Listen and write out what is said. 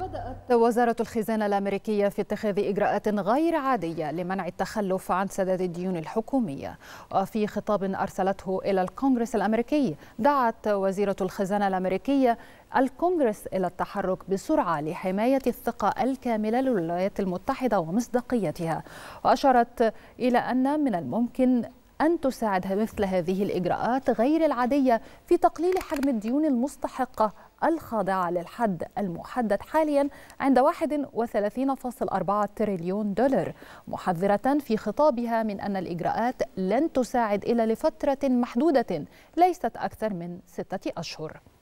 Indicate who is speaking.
Speaker 1: بدأت
Speaker 2: وزارة الخزانة الأمريكية في اتخاذ إجراءات غير عادية لمنع التخلف عن سداد الديون الحكومية وفي خطاب أرسلته إلى الكونغرس الأمريكي دعت وزيرة الخزانة الأمريكية الكونغرس إلى التحرك بسرعة لحماية الثقة الكاملة للولايات المتحدة ومصداقيتها وأشارت إلى أن من الممكن أن تساعد مثل هذه الإجراءات غير العادية في تقليل حجم الديون المستحقة الخاضعة للحد المحدد حاليا عند 31.4 تريليون دولار محذرة في خطابها من أن الإجراءات لن تساعد إلا لفترة محدودة ليست أكثر من ستة أشهر